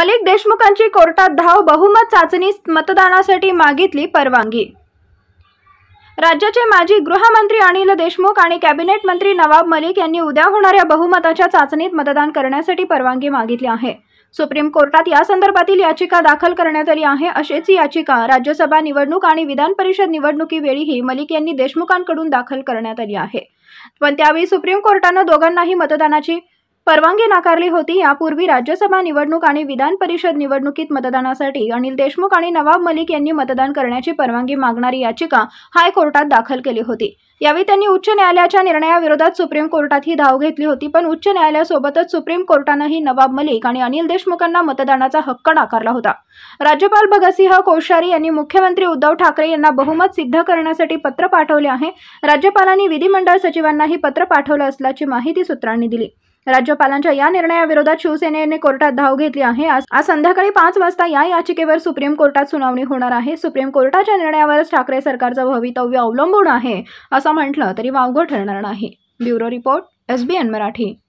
मलिक देशमुखांची कोर्टात धाव बहुमत चाचणी मतदानासाठी मागितली परवानगी राज्याचे माजी गृहमंत्री अनिल देशमुख आणि कॅबिनेट मंत्री नवाब मलिक यांनी उद्या होणाऱ्या बहुमताच्या चाचणीत मतदान करण्यासाठी परवानगी मागितली आहे सुप्रीम कोर्टात या संदर्भातील याचिका दाखल करण्यात आली आहे अशीच याचिका राज्यसभा निवडणूक आणि विधान परिषद निवडणुकीवेळीही मलिक यांनी देशमुखांकडून दाखल करण्यात आली आहे पण त्यावेळी सुप्रीम कोर्टानं दोघांनाही मतदानाची परवानगी नाकारली होती यापूर्वी राज्यसभा निवडणूक आणि विधान परिषद निवडणुकीत मतदानासाठी अनिल देशमुख आणि नवाब मलिक यांनी मतदान करण्याची परवानगी मागणारी याचिका हायकोर्टात दाखल केली होती यावेळी त्यांनी उच्च न्यायालयाच्या निर्णयाविरोधात सुप्रीम कोर्टात ही धाव घेतली होती पण उच्च न्यायालयासोबतच सुप्रीम कोर्टानंही नवाब मलिक आणि अनिल देशमुखांना मतदानाचा हक्क नाकारला होता राज्यपाल भगतसिंह कोश्यारी यांनी मुख्यमंत्री उद्धव ठाकरे यांना बहुमत सिद्ध करण्यासाठी पत्र पाठवले आहे राज्यपालांनी विधिमंडळ सचिवांनाही पत्र पाठवलं असल्याची माहिती सूत्रांनी दिली राज्यपालांच्या या निर्णयाविरोधात शिवसेनेने कोर्टात धाव घेतली आहे आज संध्याकाळी पाच वाजता या याचिकेवर सुप्रीम कोर्टात सुनावणी होणार आहे सुप्रीम कोर्टाच्या निर्णयावरच ठाकरे सरकारचं भवितव्य अवलंबून आहे असं म्हटलं तरी वावगं ठरणार नाही ब्युरो रिपोर्ट एसबीएन मराठी